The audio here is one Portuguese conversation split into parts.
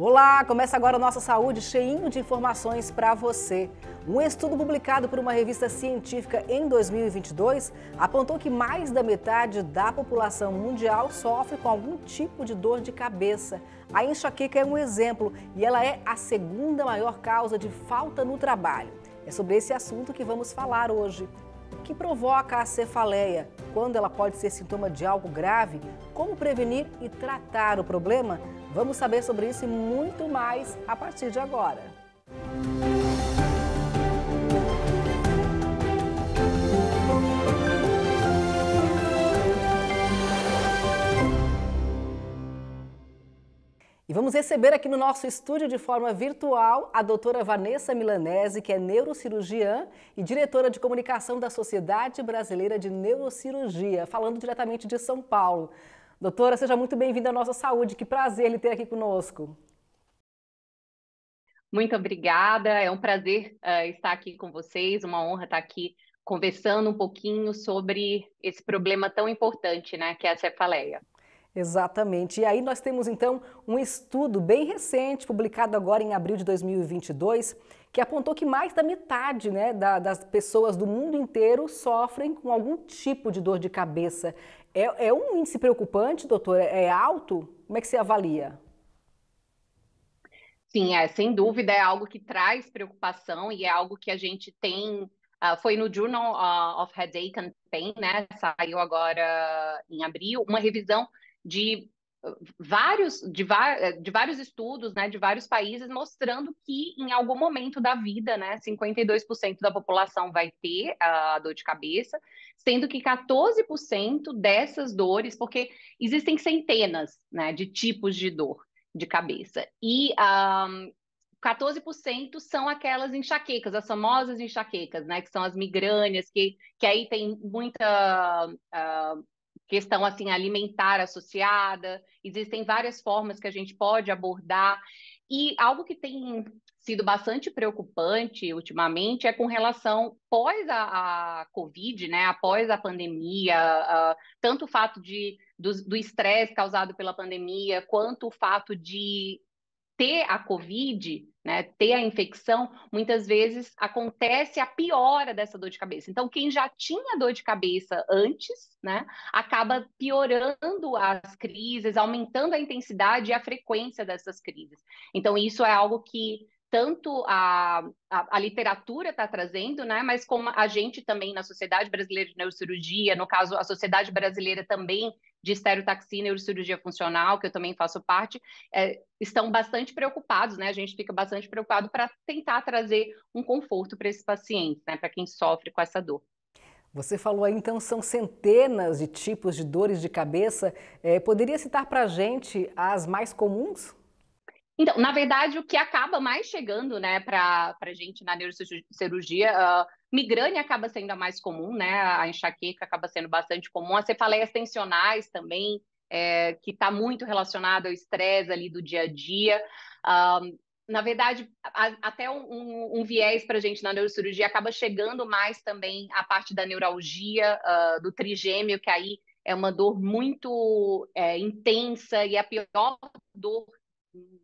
Olá, começa agora a Nossa Saúde cheinho de informações para você. Um estudo publicado por uma revista científica em 2022 apontou que mais da metade da população mundial sofre com algum tipo de dor de cabeça. A enxaqueca é um exemplo e ela é a segunda maior causa de falta no trabalho. É sobre esse assunto que vamos falar hoje. O que provoca a cefaleia? Quando ela pode ser sintoma de algo grave? Como prevenir e tratar o problema? Vamos saber sobre isso e muito mais a partir de agora. E vamos receber aqui no nosso estúdio de forma virtual a doutora Vanessa Milanese, que é neurocirurgiã e diretora de comunicação da Sociedade Brasileira de Neurocirurgia, falando diretamente de São Paulo. Doutora, seja muito bem-vinda à nossa saúde. Que prazer lhe ter aqui conosco. Muito obrigada. É um prazer uh, estar aqui com vocês, uma honra estar aqui conversando um pouquinho sobre esse problema tão importante, né, que é a cefaleia. Exatamente. E aí nós temos então um estudo bem recente, publicado agora em abril de 2022, que apontou que mais da metade né, da, das pessoas do mundo inteiro sofrem com algum tipo de dor de cabeça. É, é um índice preocupante, doutora? É alto? Como é que você avalia? Sim, é, sem dúvida é algo que traz preocupação e é algo que a gente tem. Uh, foi no Journal uh, of Headache and Pain, né? Saiu agora em abril, uma revisão de vários de, de, vários estudos, né, de vários países mostrando que em algum momento da vida, né, 52% da população vai ter a ah, dor de cabeça sendo que 14% dessas dores, porque existem centenas né, de tipos de dor de cabeça, e um, 14% são aquelas enxaquecas, as famosas enxaquecas, né, que são as migrânias, que, que aí tem muita uh, questão assim alimentar associada, existem várias formas que a gente pode abordar. E algo que tem sido bastante preocupante ultimamente é com relação pós a, a Covid, né, após a pandemia, tanto o fato de, do estresse causado pela pandemia, quanto o fato de ter a Covid, né, ter a infecção, muitas vezes acontece a piora dessa dor de cabeça. Então, quem já tinha dor de cabeça antes, né, acaba piorando as crises, aumentando a intensidade e a frequência dessas crises. Então, isso é algo que tanto a, a, a literatura está trazendo, né, mas como a gente também na Sociedade Brasileira de Neurocirurgia, no caso, a Sociedade Brasileira também de estereotaxia e Neurocirurgia Funcional, que eu também faço parte, é, estão bastante preocupados, né, a gente fica bastante preocupado para tentar trazer um conforto para esses pacientes, né, para quem sofre com essa dor. Você falou aí, então, são centenas de tipos de dores de cabeça. É, poderia citar para a gente as mais comuns? Então, na verdade, o que acaba mais chegando, né, para a gente na neurocirurgia, uh, ah, migrânia acaba sendo a mais comum, né, a enxaqueca acaba sendo bastante comum, as cefaleias tensionais também, é, que está muito relacionado ao estresse ali do dia a dia. Um, ah, na verdade, a, até um, um, viés para a gente na neurocirurgia acaba chegando mais também a parte da neuralgia, uh, do trigêmeo, que aí é uma dor muito é, intensa e a pior dor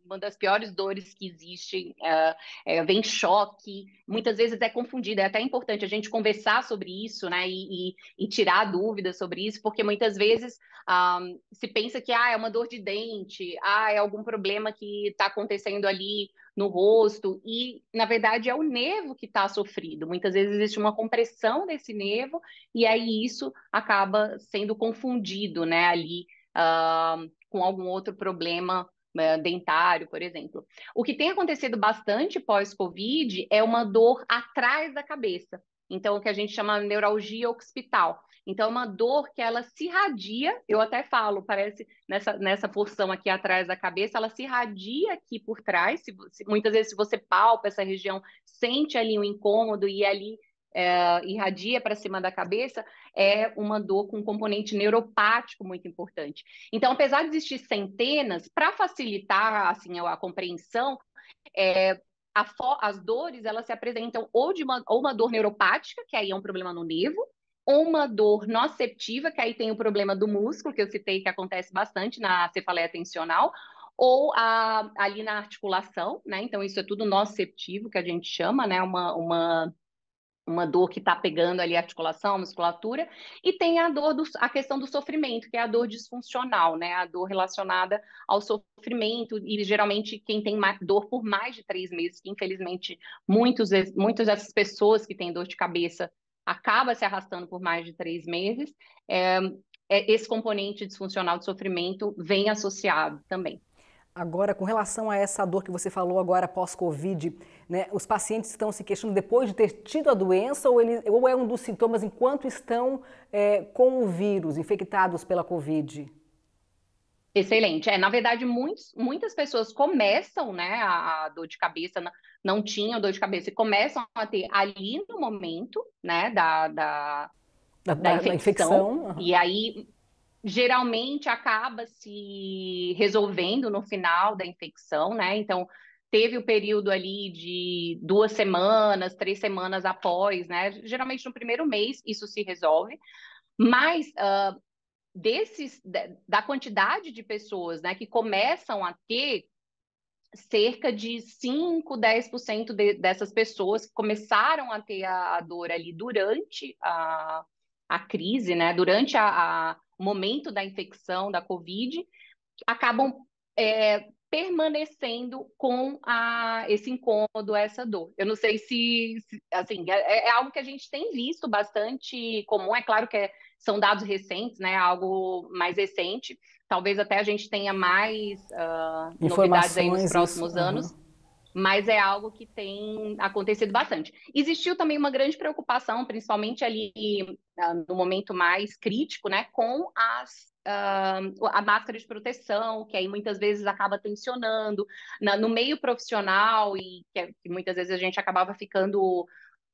uma das piores dores que existem, é, é vem choque, muitas vezes é confundida, é até importante a gente conversar sobre isso, né, e, e, e tirar dúvidas sobre isso, porque muitas vezes um, ah, se pensa que, ah, é uma dor de dente, ah, é algum problema que está acontecendo ali no rosto, e na verdade é o nervo que está sofrido, muitas vezes existe uma compressão desse nervo, e aí isso acaba sendo confundido, né, ali, ah, com algum outro problema né, dentário, por exemplo. O que tem acontecido bastante pós-Covid é uma dor atrás da cabeça. Então, o que a gente chama de neuralgia occipital. Então, é uma dor que ela se irradia, eu até falo, parece nessa, nessa porção aqui atrás da cabeça, ela se irradia aqui por trás. Se, se, muitas vezes, se você palpa essa região, sente ali um incômodo e ali é, irradia para cima da cabeça, é uma dor com um componente neuropático muito importante. Então, apesar de existir centenas, para facilitar assim a, a compreensão, é, a as dores elas se apresentam ou de uma, ou uma dor neuropática, que aí é um problema no nervo, ou uma dor noceptiva, que aí tem o problema do músculo, que eu citei que acontece bastante na cefaleia tensional, ou a, ali na articulação, né? Então, isso é tudo noceptivo, que a gente chama, né? Uma, uma uma dor que está pegando ali a articulação, a musculatura, e tem a dor do, a questão do sofrimento, que é a dor disfuncional, né? A dor relacionada ao sofrimento, e geralmente quem tem dor por mais de três meses, que infelizmente muitos, muitas dessas pessoas que têm dor de cabeça acaba se arrastando por mais de três meses, é, é, esse componente disfuncional de sofrimento vem associado também. Agora, com relação a essa dor que você falou agora pós-Covid, né, os pacientes estão se questionando depois de ter tido a doença ou, ele, ou é um dos sintomas enquanto estão é, com o vírus, infectados pela Covid? Excelente. É, na verdade, muitos, muitas pessoas começam né, a, a dor de cabeça, não, não tinham dor de cabeça, e começam a ter ali no momento né, da, da, da, da infecção. Da infecção. Uhum. E aí geralmente acaba se resolvendo no final da infecção, né? Então, teve o período ali de duas semanas, três semanas após, né? Geralmente no primeiro mês isso se resolve, mas uh, desses da quantidade de pessoas, né, que começam a ter cerca de 5, 10% de, dessas pessoas que começaram a ter a, a dor ali durante a, a crise, né, durante a, a momento da infecção, da Covid, acabam é, permanecendo com a, esse incômodo, essa dor. Eu não sei se, se assim, é, é, é, algo que a gente tem visto bastante comum, é claro que é, são dados recentes, né, algo mais recente, talvez até a gente tenha mais uh, novidades aí nos próximos anos, mas é algo que tem acontecido bastante. Existiu também uma grande preocupação, principalmente ali ah, no momento mais crítico, né, com as uh, a máscara de proteção, que aí muitas vezes acaba tensionando na, no meio profissional e que, é, que, muitas vezes a gente acabava ficando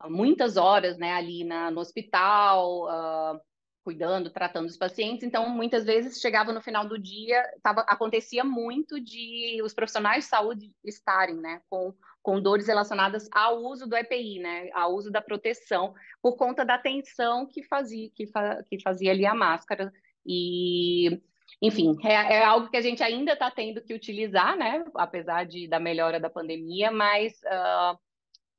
muitas horas, né, ali na, no hospital. Uh, cuidando, tratando os pacientes. Então, muitas vezes chegava no final do dia, tava, acontecia muito de os profissionais de saúde estarem, né, com, com dores relacionadas ao uso do EPI, né, ao uso da proteção, por conta da tensão que fazia, que, fa, que fazia ali a máscara. E, enfim, é, é algo que a gente ainda está tendo que utilizar, né, apesar de, da melhora da pandemia, mas uh,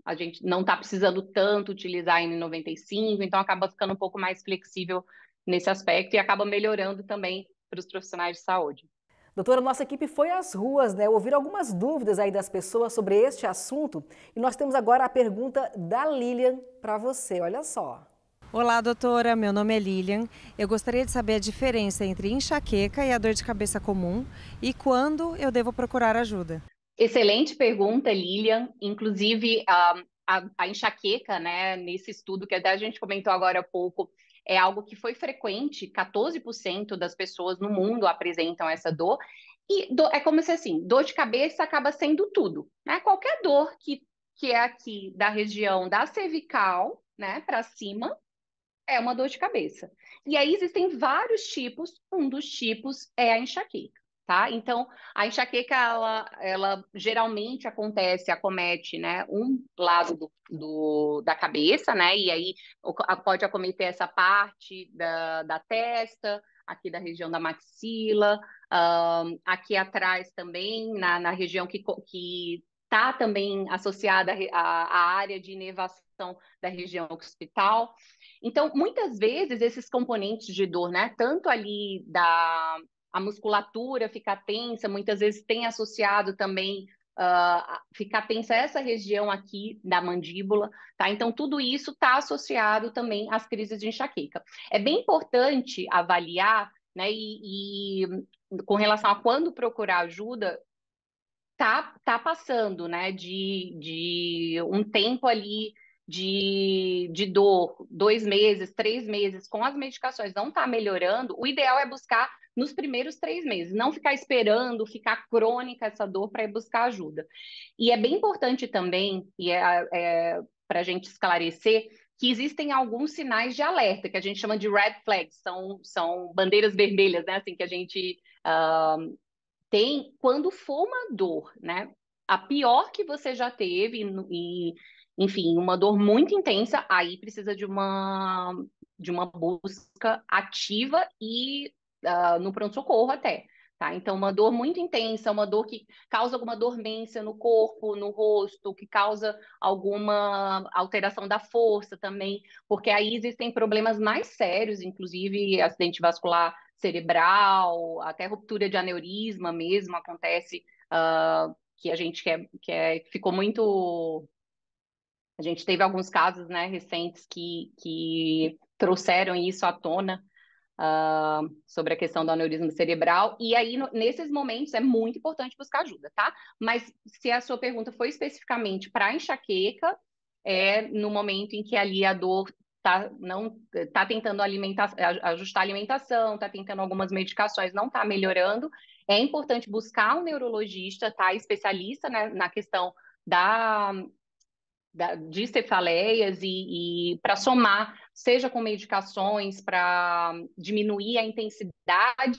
a gente não está precisando tanto utilizar N95, então acaba ficando um pouco mais flexível nesse aspecto e acaba melhorando também para os profissionais de saúde. Doutora, nossa equipe foi às ruas, né, ouvir algumas dúvidas aí das pessoas sobre este assunto. E nós temos agora a pergunta da Lilian para você. Olha só. Olá, doutora. Meu nome é Lilian. Eu gostaria de saber a diferença entre enxaqueca e a dor de cabeça comum e quando eu devo procurar ajuda. Excelente pergunta, Lilian. Inclusive, a, a, a enxaqueca, né, nesse estudo que até a gente comentou agora há pouco, é algo que foi frequente, 14% das pessoas no mundo apresentam essa dor. E do, é como se assim, dor de cabeça acaba sendo tudo, né? Qualquer dor que, que é aqui da região da cervical, né, para cima, é uma dor de cabeça. E aí existem vários tipos, um dos tipos é a enxaqueca tá? Então, a enxaqueca, ela, ela geralmente acontece, acomete, né, um lado do, do, da cabeça, né, e aí pode acometer essa parte da, da testa, aqui da região da maxila, um, aqui atrás também, na, na região que, que está também associada à, área de inervação da região occipital. Então, muitas vezes, esses componentes de dor, né, tanto ali da, a musculatura ficar tensa, muitas vezes tem associado também uh, ficar tensa essa região aqui da mandíbula, tá? Então, tudo isso está associado também às crises de enxaqueca. É bem importante avaliar, né, e, e com relação a quando procurar ajuda, tá, tá passando, né, de, de um tempo ali de, de dor, dois meses, três meses, com as medicações não está melhorando, o ideal é buscar nos primeiros três meses, não ficar esperando, ficar crônica essa dor para ir buscar ajuda. E é bem importante também, e é, é para a gente esclarecer, que existem alguns sinais de alerta, que a gente chama de red flags, são, são bandeiras vermelhas, né? Assim, que a gente uh, tem quando for uma dor, né? A pior que você já teve, e, enfim, uma dor muito intensa, aí precisa de uma, de uma busca ativa e uh, no pronto-socorro até. Tá? Então, uma uhum. dor muito intensa, uma dor que causa alguma dormência no corpo, no rosto, que causa alguma alteração da força também, porque aí existem problemas mais sérios, inclusive acidente vascular cerebral, até ruptura de aneurisma mesmo acontece, uh, que a gente quer, quer, é, ficou muito. A gente teve alguns casos né, recentes que, que trouxeram isso à tona Uh, sobre a questão do aneurisma cerebral. E aí, no, nesses momentos, é muito importante buscar ajuda, tá? Mas se a sua pergunta foi especificamente para enxaqueca, é no momento em que ali a dor tá, não, tá tentando alimentar, ajustar a alimentação, tá tentando algumas medicações, não tá melhorando, é importante buscar um neurologista, tá? Especialista né, na questão da, de cefaleias e, e para somar seja com medicações para diminuir a intensidade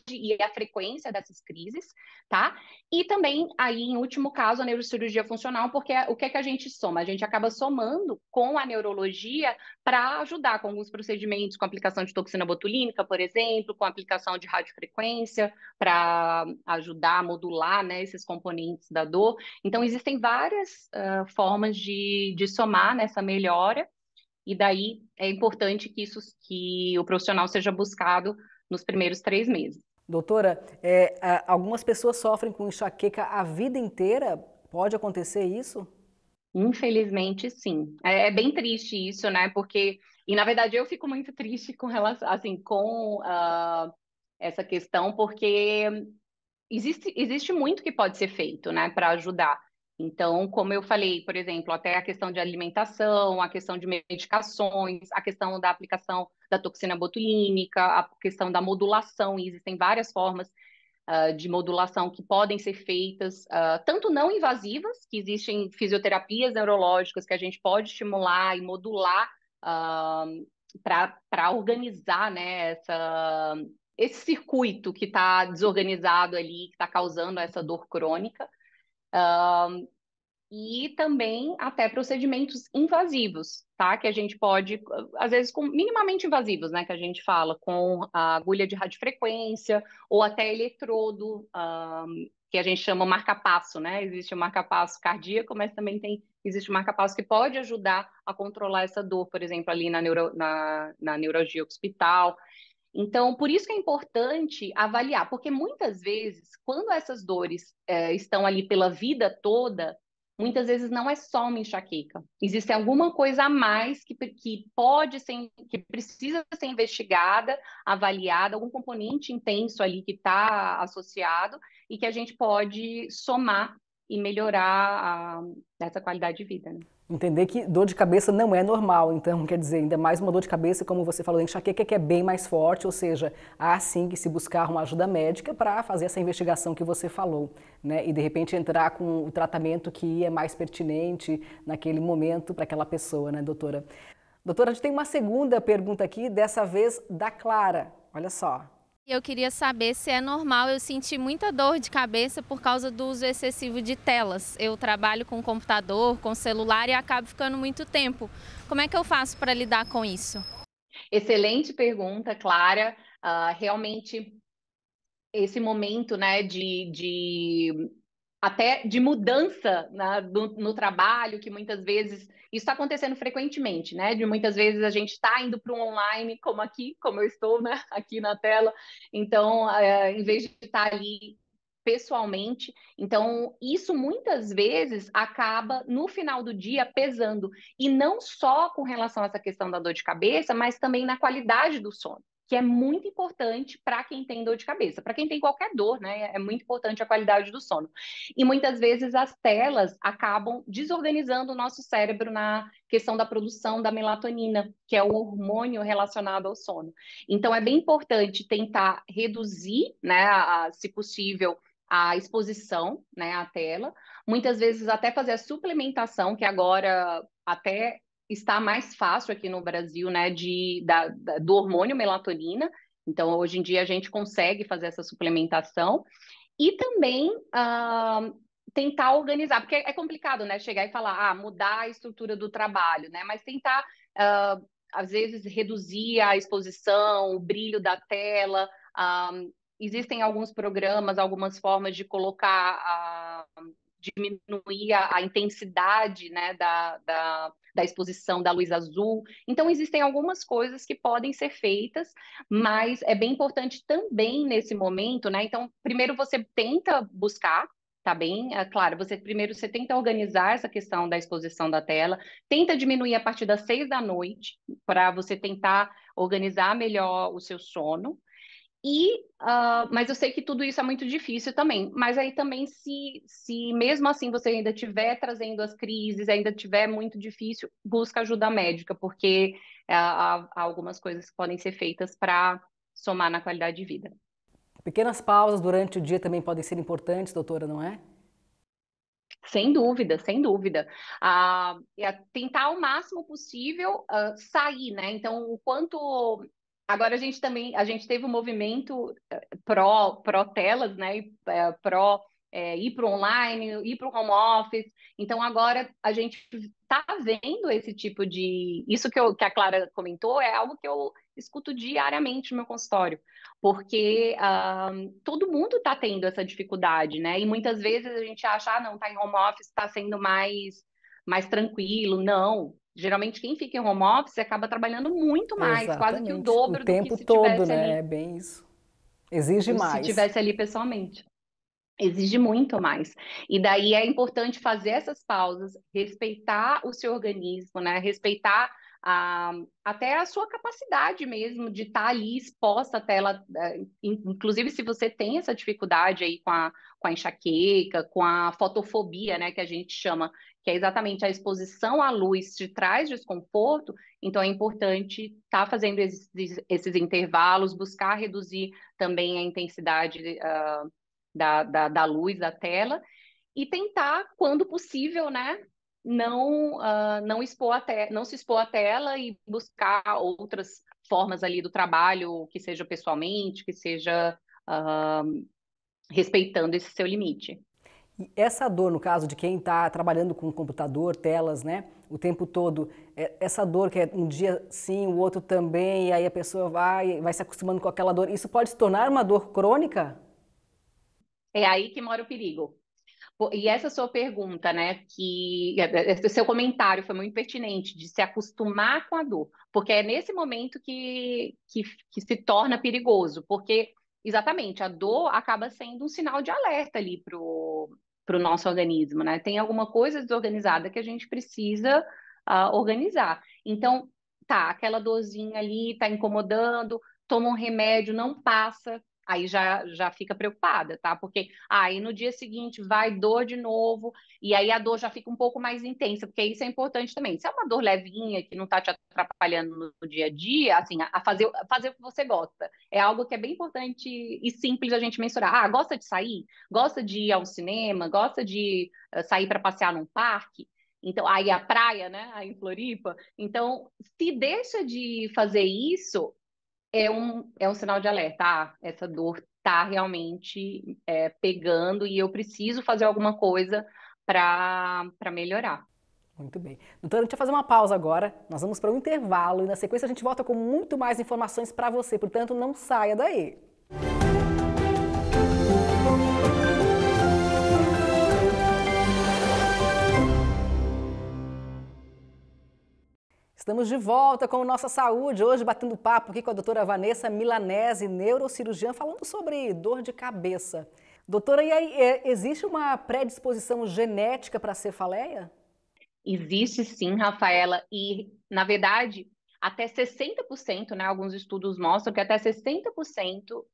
e a frequência dessas crises, tá? E também, aí, em último caso, a neurocirurgia funcional, porque é, o que é que a gente soma? A gente acaba somando com a neurologia para ajudar com alguns procedimentos, com aplicação de toxina botulínica, por exemplo, com aplicação de radiofrequência para ajudar a modular né, esses componentes da dor. Então, existem várias uh, formas de, de somar nessa melhora e daí é importante que isso que o profissional seja buscado nos primeiros três meses. Doutora, é, algumas pessoas sofrem com enxaqueca a vida inteira. Pode acontecer isso? Infelizmente, sim. É, é bem triste isso, né? Porque e na verdade eu fico muito triste com relação, assim, com uh, essa questão, porque existe, existe muito que pode ser feito, né, para ajudar. Então, como eu falei, por exemplo, até a questão de alimentação, a questão de medicações, a questão da aplicação da toxina botulínica, a questão da modulação, e existem várias formas uh, de modulação que podem ser feitas, uh, tanto não invasivas, que existem fisioterapias neurológicas que a gente pode estimular e modular uh, ah, para organizar né, essa, esse circuito que está desorganizado ali, que está causando essa dor crônica. Um, e também até procedimentos invasivos, tá? Que a gente pode, às vezes, com, minimamente invasivos, né? Que a gente fala com a agulha de radiofrequência ou até eletrodo, um, que a gente chama marca-passo, né? Existe o marca-passo cardíaco, mas também tem, existe o marca-passo que pode ajudar a controlar essa dor, por exemplo, ali na, neuro, na, na neurologia hospital. Então, por isso que é importante avaliar, porque muitas vezes, quando essas dores é, estão ali pela vida toda, muitas vezes não é só uma enxaqueca. Existe alguma coisa a mais que, que pode ser, que precisa ser investigada, avaliada, algum componente intenso ali que está associado e que a gente pode somar e melhorar a, essa qualidade de vida. Né? Entender que dor de cabeça não é normal, então quer dizer, ainda mais uma dor de cabeça, como você falou, enxaqueca que é bem mais forte, ou seja, há sim que se buscar uma ajuda médica para fazer essa investigação que você falou, né? E de repente entrar com o tratamento que é mais pertinente naquele momento para aquela pessoa, né, doutora? Doutora, a gente tem uma segunda pergunta aqui, dessa vez da Clara. Olha só, eu queria saber se é normal eu sentir muita dor de cabeça por causa do uso excessivo de telas. Eu trabalho com computador, com celular e acabo ficando muito tempo. Como é que eu faço para lidar com isso? Excelente pergunta, Clara. Uh, realmente, esse momento né, de, de até de mudança na, do, no trabalho, que muitas vezes isso está acontecendo frequentemente, né? De muitas vezes a gente está indo para um online, como aqui, como eu estou, né? Aqui na tela. Então, é, em vez de estar tá ali pessoalmente. Então, isso muitas vezes acaba no final do dia pesando e não só com relação a essa questão da dor de cabeça, mas também na qualidade do sono que é muito importante para quem tem dor de cabeça, para quem tem qualquer dor, né? É muito importante a qualidade do sono. E muitas vezes as telas acabam desorganizando o nosso cérebro na questão da produção da melatonina, que é o hormônio relacionado ao sono. Então é bem importante tentar reduzir, né, a, se possível, a exposição, né, à tela. Muitas vezes até fazer a suplementação, que agora até está mais fácil aqui no Brasil, né, de, da, da, do hormônio melatonina. Então, hoje em dia, a gente consegue fazer essa suplementação. E também uh, tentar organizar, porque é complicado, né, chegar e falar, ah, mudar a estrutura do trabalho, né, mas tentar, uh, às vezes, reduzir a exposição, o brilho da tela. Uh, existem alguns programas, algumas formas de colocar a diminuir a, a intensidade né, da, da, da, exposição da luz azul. Então, existem algumas coisas que podem ser feitas, mas é bem importante também nesse momento, né? Então, primeiro você tenta buscar. Tá bem? É, claro, você primeiro você tenta organizar essa questão da exposição da tela, tenta diminuir a partir das seis da noite, para você tentar organizar melhor o seu sono, e, uh, mas eu sei que tudo isso é muito difícil também. Mas aí também, se, se mesmo assim você ainda estiver trazendo as crises, ainda tiver muito difícil, busca ajuda médica, porque uh, há, algumas coisas que podem ser feitas para somar na qualidade de vida. Pequenas pausas durante o dia também podem ser importantes, doutora, não é? Sem dúvida, sem dúvida. Ah, é tentar o máximo possível uh, sair, né? Então, o quanto Agora a gente também, a gente teve um movimento eh, pró, pró telas, né? Eh, pró é, ir para o online, ir para o home office. Então agora a gente está vendo esse tipo de. Isso que, eu, que a Clara comentou é algo que eu escuto diariamente no meu consultório, porque um, ah, todo mundo está tendo essa dificuldade, né? E muitas vezes a gente acha, ah, não, está em home office, está sendo mais mais tranquilo. Não, Geralmente quem fica em home office acaba trabalhando muito mais, Exatamente. quase que o dobro o do tempo que se todo, tivesse né? Ali. É bem isso. Exige mais. Se tivesse ali pessoalmente. Exige muito mais. E daí é importante fazer essas pausas, respeitar o seu organismo, né? Respeitar a, ah, até a sua capacidade mesmo de estar tá ali exposta à tela. Eh, inclusive, se você tem essa dificuldade aí com a, com a enxaqueca, com a fotofobia, né, que a gente chama, que é exatamente a exposição à luz te traz desconforto, então é importante estar tá fazendo esses, esses, intervalos, buscar reduzir também a intensidade uh, da, da, da, luz da tela e tentar, quando possível, né, não uh, não expor a não se expor à tela e buscar outras formas ali do trabalho, que seja pessoalmente, que seja uh, respeitando esse seu limite. E essa dor, no caso de quem está trabalhando com computador, telas, né, o tempo todo, é, essa dor que é um dia sim, o outro também, e aí a pessoa vai, vai se acostumando com aquela dor, isso pode se tornar uma dor crônica? É aí que mora o perigo. E essa sua pergunta, né, que esse seu comentário foi muito pertinente de se acostumar com a dor, porque é nesse momento que, que, que se torna perigoso, porque Exatamente, a dor acaba sendo um sinal de alerta ali pro, para o nosso organismo, né? Tem alguma coisa desorganizada que a gente precisa uh, organizar. Então, tá, aquela dorzinha ali está incomodando, toma um remédio, não passa, aí já, já fica preocupada, tá? Porque aí ah, no dia seguinte vai dor de novo, e aí a dor já fica um pouco mais intensa, porque isso é importante também. Se é uma dor levinha que não tá te atrapalhando no, no dia a dia, assim, a, a fazer, a fazer o que você gosta. É algo que é bem importante e simples a gente mensurar. Ah, gosta de sair? Gosta de ir ao cinema? Gosta de eh, sair para passear num parque? Então, aí a praia, né, aí em Floripa. Então, se deixa de fazer isso, é um, é um sinal de alerta. Ah, essa dor tá realmente é, pegando e eu preciso fazer alguma coisa para melhorar. Muito bem. Doutora, a gente vai fazer uma pausa agora. Nós vamos para um intervalo e na sequência a gente volta com muito mais informações para você. Portanto, não saia daí. Música Estamos de volta com Nossa Saúde, hoje batendo papo aqui com a doutora Vanessa Milanese, neurocirurgiã, falando sobre dor de cabeça. Doutora, e aí, é, existe uma predisposição genética para cefaleia? Existe sim, Rafaela, e na verdade, até 60%, né? Alguns estudos mostram que até 60%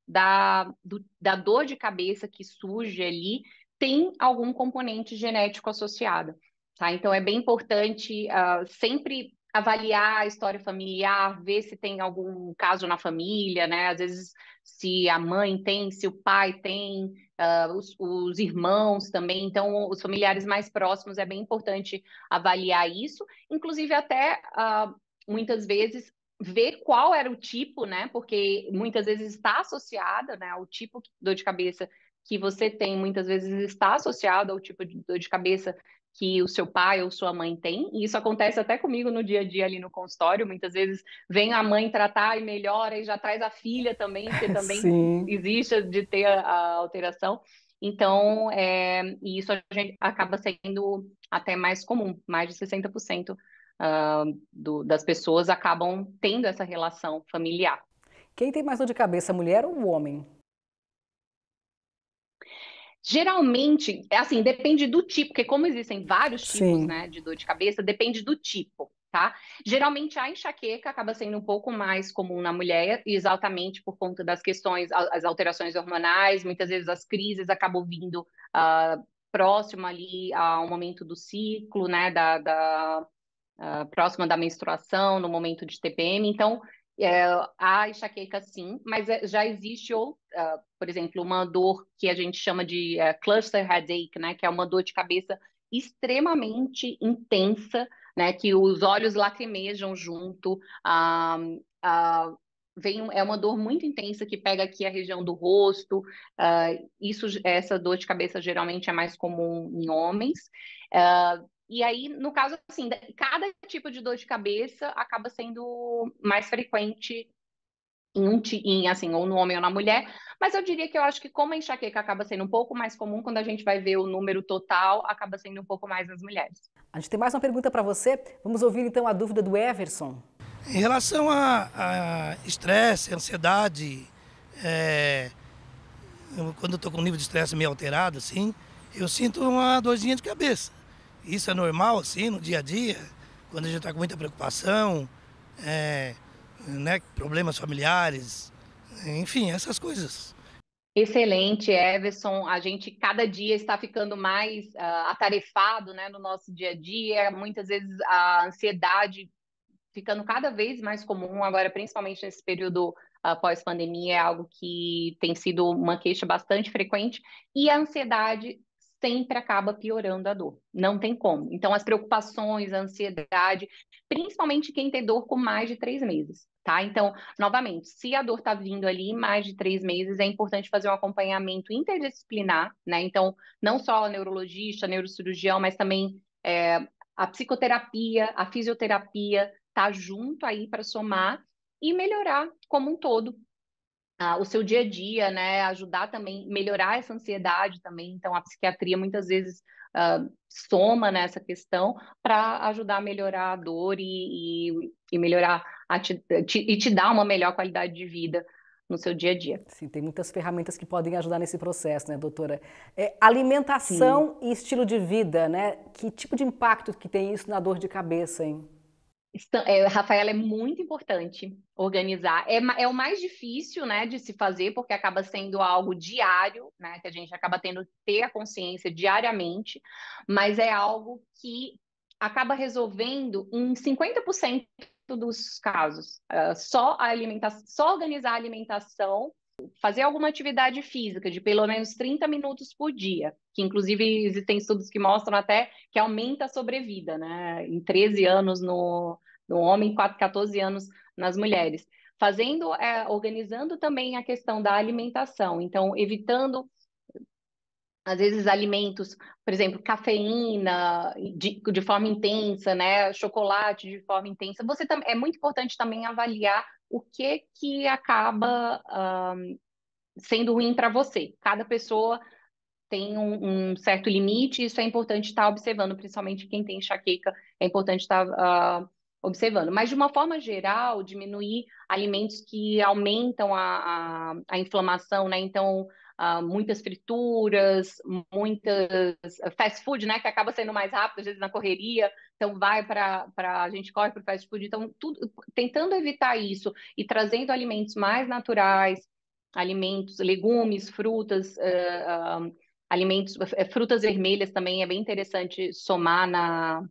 da, do, da dor de cabeça que surge ali tem algum componente genético associado. Tá? Então é bem importante uh, sempre avaliar a história familiar, ver se tem algum caso na família, né? Às vezes se a mãe tem, se o pai tem, uh, os, os, irmãos também. Então, os familiares mais próximos é bem importante avaliar isso, inclusive até uh, muitas vezes ver qual era o tipo, né? Porque muitas vezes está associada, né, O tipo de dor de cabeça que você tem muitas vezes está associado ao tipo de dor de cabeça que o seu pai ou sua mãe tem, e isso acontece até comigo no dia a dia ali no consultório, muitas vezes vem a mãe tratar e melhora e já traz a filha também, que também Sim. existe de ter a, a alteração. Então, é, e isso a gente acaba sendo até mais comum, mais de 60% uh, ah, do, das pessoas acabam tendo essa relação familiar. Quem tem mais dor de cabeça, mulher ou homem? Geralmente, é assim, depende do tipo, porque como existem vários tipos, né, de dor de cabeça, depende do tipo, tá? Geralmente a enxaqueca acaba sendo um pouco mais comum na mulher, exatamente por conta das questões, as alterações hormonais, muitas vezes as crises acabam vindo uh, próximo ali ao momento do ciclo, né, da, da uh, próxima da menstruação, no momento de TPM. Então, é, a enxaqueca, sim, mas eh, já existe, ou, uh, por exemplo, uma dor que a gente chama de uh, cluster headache, né, que é uma dor de cabeça extremamente intensa, né, que os olhos lacrimejam junto, uh, uh, vem, é uma dor muito intensa que pega aqui a região do rosto. Uh, isso, essa dor de cabeça geralmente é mais comum em homens. Uh, e aí, no caso, assim, cada tipo de dor de cabeça acaba sendo mais frequente em um em, assim, ou no homem ou na mulher, mas eu diria que eu acho que como a enxaqueca acaba sendo um pouco mais comum, quando a gente vai ver o número total, acaba sendo um pouco mais nas mulheres. A gente tem mais uma pergunta para você. Vamos ouvir então a dúvida do Everson. Em relação a estresse, ansiedade, é, quando eu estou com um nível de estresse meio alterado, assim, eu sinto uma dorzinha de cabeça. Isso é normal, assim, no dia a dia, quando a gente está com muita preocupação, é, né, problemas familiares, enfim, essas coisas. Excelente, Everson. A gente cada dia está ficando mais uh, atarefado né, no nosso dia a dia. Muitas vezes a ansiedade ficando cada vez mais comum, agora, principalmente nesse período uh, pós-pandemia, é algo que tem sido uma queixa bastante frequente. E a ansiedade sempre acaba piorando a dor. Não tem como. Então, as preocupações, a ansiedade, principalmente quem tem dor com mais de três meses, tá? Então, novamente, se a dor está vindo ali mais de três meses, é importante fazer um acompanhamento interdisciplinar, né? Então, não só a neurologista, a neurocirurgião, mas também é, a psicoterapia, a fisioterapia, tá junto aí para somar e melhorar como um todo o seu dia a dia, né? Ajudar também, melhorar essa ansiedade também. Então, a psiquiatria muitas vezes ah, soma nessa né, questão para ajudar a melhorar a dor e, e, e melhorar a te, te, e te dar uma melhor qualidade de vida no seu dia a dia. Sim, tem muitas ferramentas que podem ajudar nesse processo, né, doutora? É, alimentação Sim. e estilo de vida, né? Que tipo de impacto que tem isso na dor de cabeça, hein? É, Rafaela, é muito importante organizar. É, é, o mais difícil né, de se fazer, porque acaba sendo algo diário, né, que a gente acaba tendo ter a consciência diariamente, mas é algo que acaba resolvendo em 50% dos casos. Uh, só a alimentação, só organizar a alimentação fazer alguma atividade física de pelo menos 30 minutos por dia, que inclusive existem estudos que mostram até que aumenta a sobrevida, né? Em 13 anos no, no homem, 14 anos nas mulheres. Fazendo, é, organizando também a questão da alimentação, então evitando às vezes alimentos, por exemplo, cafeína de, de forma intensa, né? Chocolate de forma intensa. Você também é muito importante também avaliar o que que acaba um, ah, sendo ruim para você. Cada pessoa tem um, um, certo limite, isso é importante estar observando, principalmente quem tem enxaqueca, é importante estar uh, observando. Mas, de uma forma geral, diminuir alimentos que aumentam a, a, a inflamação, né? Então, uh, muitas frituras, muitas eh, fast food, né? Que acaba sendo mais rápido, às vezes na correria, então vai para a gente corre para o fast food. Então, tudo, tentando evitar isso e trazendo alimentos mais naturais, alimentos, legumes, frutas, uh, uh, alimentos, eh, frutas vermelhas também é bem interessante somar na,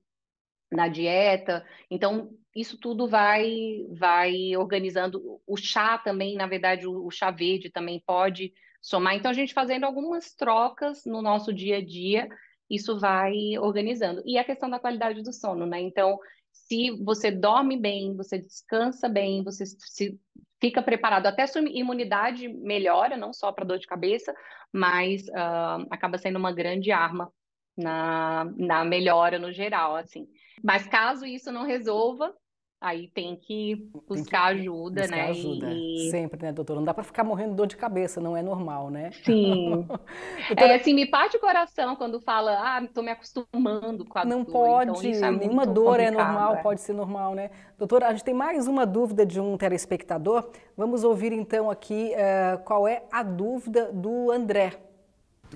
na dieta. Então, isso tudo vai vai organizando. O chá também, na verdade, o, o chá verde também pode somar. Então, a gente fazendo algumas trocas no nosso dia a dia, isso vai organizando. E a questão da qualidade do sono, né? Então, se você dorme bem, você descansa bem, você se fica preparado, até sua imunidade melhora, não só para dor de cabeça, mas uh, acaba sendo uma grande arma na, na melhora no geral, assim. Mas caso isso não resolva, aí tem que buscar tem que ajuda, buscar né? Ajuda. E... Sempre, né, doutora? Não dá para ficar morrendo de dor de cabeça, não é normal, né? Sim. doutora... É assim, me parte o coração quando fala, ah, estou me acostumando com a não dor. Não pode, então, é nenhuma dor é normal, é. pode ser normal, né? Doutora, a gente tem mais uma dúvida de um telespectador. Vamos ouvir então aqui uh, qual é a dúvida do André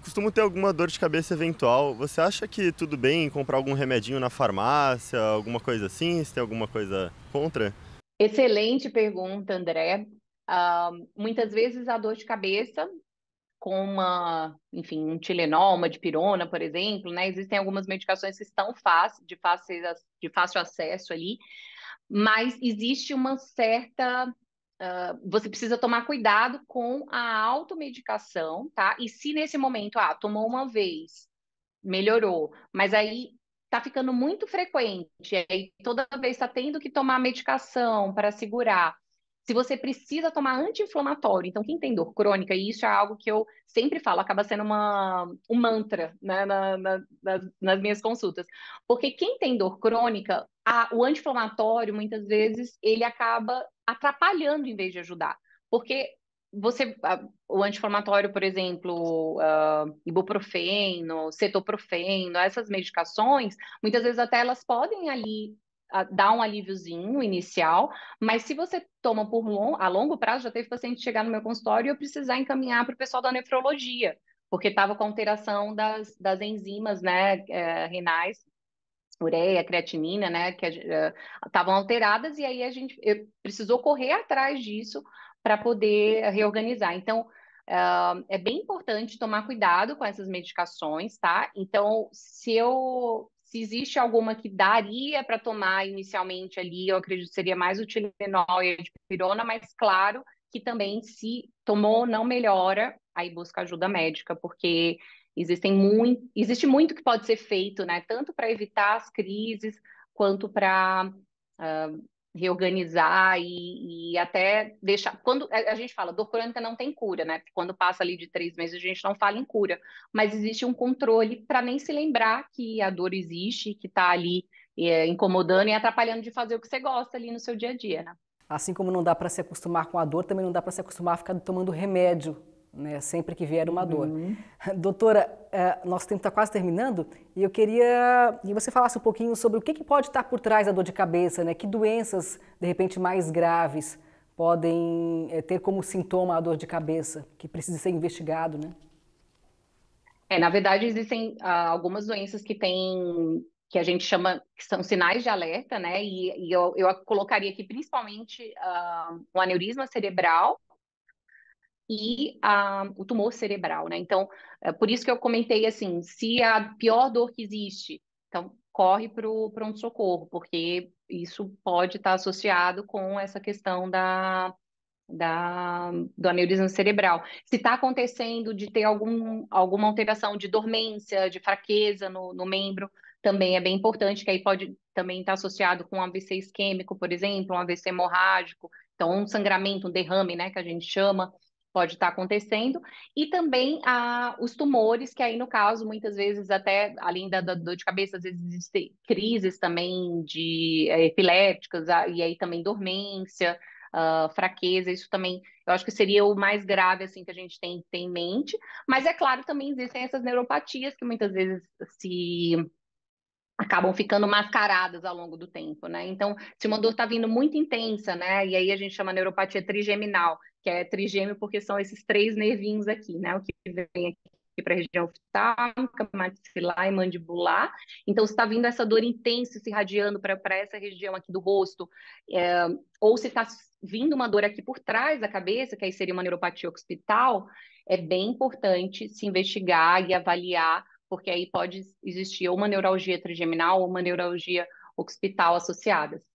costumo ter alguma dor de cabeça eventual. Você acha que tudo bem comprar algum remedinho na farmácia, alguma coisa assim? Se tem alguma coisa contra? Excelente pergunta, André. Uh, muitas vezes a dor de cabeça com uma, enfim, um Tilenol, uma dipirona, por exemplo, né? Existem algumas medicações que estão fácil, de, fácil, de fácil acesso ali, mas existe uma certa ah, você precisa tomar cuidado com a automedicação, tá? E se nesse momento, ah, tomou uma vez, melhorou, mas aí tá ficando muito frequente, aí toda vez está tendo que tomar medicação para segurar. Se você precisa tomar anti-inflamatório, então quem tem dor crônica, e isso é algo que eu sempre falo, acaba sendo uma, um mantra né, na, na, nas, nas minhas consultas. Porque quem tem dor crônica a, o anti-inflamatório, muitas vezes, ele acaba atrapalhando em vez de ajudar. Porque você, o anti-inflamatório, por exemplo, uh, ibuprofeno, cetoprofeno, essas medicações, muitas vezes até elas podem ali dar um alíviozinho inicial, mas se você toma por long, a longo prazo, já teve paciente chegar no meu consultório e eu precisar encaminhar para o pessoal da nefrologia, porque estava com alteração das, das enzimas né, eh, renais ureia, creatinina, né, que eh, estavam uh, alteradas, e aí a gente precisou correr atrás disso para poder reorganizar. Então, uh, é bem importante tomar cuidado com essas medicações, tá? Então, se eu se existe alguma que daria para tomar inicialmente ali, eu acredito que seria mais o Tilenol e a dipirona, mas claro que também se tomou não melhora, aí busca ajuda médica, porque Existem muito, existe muito que pode ser feito, né? Tanto para evitar as crises, quanto para uh, ah, reorganizar e, e, até deixar. Quando a gente fala dor crônica não tem cura, né? Quando passa ali de três meses, a gente não fala em cura, mas existe um controle para nem se lembrar que a dor existe, que está ali é, incomodando e atrapalhando de fazer o que você gosta ali no seu dia a dia, né? Assim como não dá para se acostumar com a dor, também não dá para se acostumar a ficar tomando remédio né, sempre que vier uma dor. Uhum. Doutora, é, nosso tempo está quase terminando e eu queria que você falasse um pouquinho sobre o que, pode estar por trás da dor de cabeça, né? que doenças, de repente, mais graves podem é, ter como sintoma a dor de cabeça, que precisa ser investigado, né? É, na verdade, existem uh, algumas doenças que têm que a gente chama que são sinais de alerta, né? E, e eu, eu, colocaria aqui principalmente uh, aneurisma cerebral, e a, o tumor cerebral, né? Então, é por isso que eu comentei assim, se a pior dor que existe, então corre para o pronto-socorro, porque isso pode estar tá associado com essa questão da, da, do aneurisma cerebral. Se está acontecendo de ter algum, alguma alteração de dormência, de fraqueza no, no membro, também é bem importante, que aí pode também estar tá associado com um AVC isquêmico, por exemplo, um AVC hemorrágico, então um sangramento, um derrame, né, que a gente chama pode estar tá acontecendo, e também a ah, os tumores, que aí no caso, muitas vezes, até além da, da dor de cabeça, às vezes existem crises também de é, epilépticas, ah, e aí também dormência, Uh, fraqueza, isso também eu acho que seria o mais grave assim que a gente tem, tem em mente, mas é claro também existem essas neuropatias que muitas vezes se acabam ficando mascaradas ao longo do tempo, né? Então, se uma dor está vindo muito intensa, né? E aí a gente chama neuropatia trigeminal, que é trigêmeo porque são esses três nervinhos aqui, né? O que vem aqui para a região oftálmica, maxilar e mandibular. Então, se está vindo essa dor intensa se irradiando para essa região aqui do rosto, é, ou se está vindo uma dor aqui por trás da cabeça, que aí seria uma neuropatia occipital, é bem importante se investigar e avaliar porque aí pode existir uma neuralgia trigeminal ou uma neuralgia occipital associadas.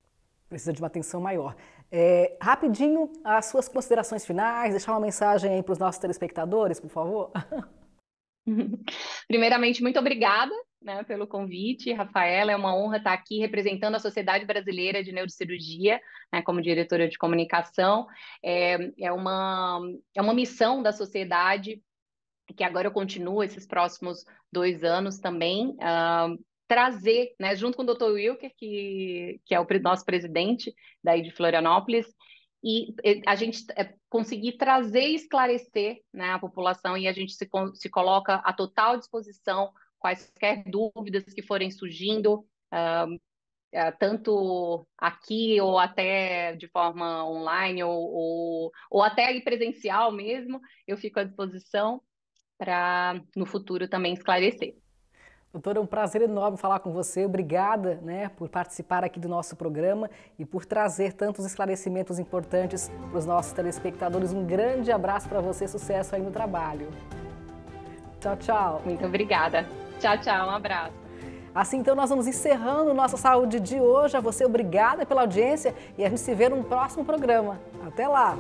Precisa de uma atenção maior. É, rapidinho, as suas considerações finais, deixar uma mensagem aí para os nossos telespectadores, por favor. Primeiramente, muito obrigada né, pelo convite, Rafaela. É uma honra estar aqui representando a Sociedade Brasileira de Neurocirurgia, né, como diretora de comunicação. É, é, uma, é uma missão da sociedade que agora eu continuo esses próximos dois anos também, uh, trazer, né, junto com o Dr. Wilker, que, que é o nosso presidente daí de Florianópolis, e a gente é, conseguir trazer e esclarecer né, a população e a gente se, se coloca à total disposição quaisquer dúvidas que forem surgindo, uh, uh, tanto aqui ou até de forma online ou, ou, ou até presencial mesmo, eu fico à disposição para no futuro também esclarecer. Doutora, é um prazer enorme falar com você. Obrigada né, por participar aqui do nosso programa e por trazer tantos esclarecimentos importantes para os nossos telespectadores. Um grande abraço para você, sucesso aí no trabalho. Tchau, tchau. Muito obrigada. Tchau, tchau. Um abraço. Assim, então, nós vamos encerrando nossa saúde de hoje. A você, obrigada pela audiência e a gente se vê no próximo programa. Até lá!